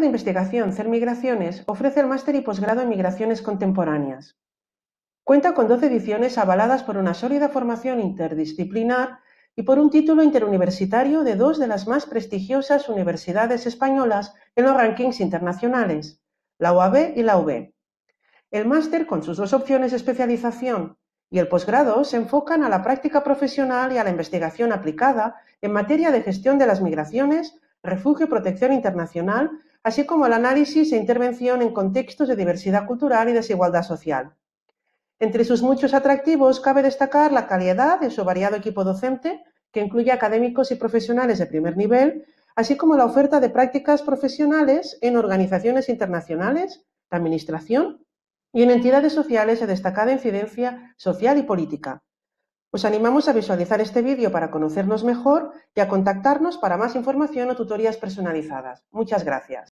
de Investigación CER Migraciones ofrece el máster y posgrado en Migraciones Contemporáneas. Cuenta con 12 ediciones avaladas por una sólida formación interdisciplinar y por un título interuniversitario de dos de las más prestigiosas universidades españolas en los rankings internacionales, la UAB y la UB. El máster, con sus dos opciones de especialización y el posgrado, se enfocan a la práctica profesional y a la investigación aplicada en materia de gestión de las migraciones refugio y protección internacional, así como el análisis e intervención en contextos de diversidad cultural y desigualdad social. Entre sus muchos atractivos cabe destacar la calidad de su variado equipo docente, que incluye académicos y profesionales de primer nivel, así como la oferta de prácticas profesionales en organizaciones internacionales, la administración y en entidades sociales de destacada incidencia social y política. Os animamos a visualizar este vídeo para conocernos mejor y a contactarnos para más información o tutorías personalizadas. Muchas gracias.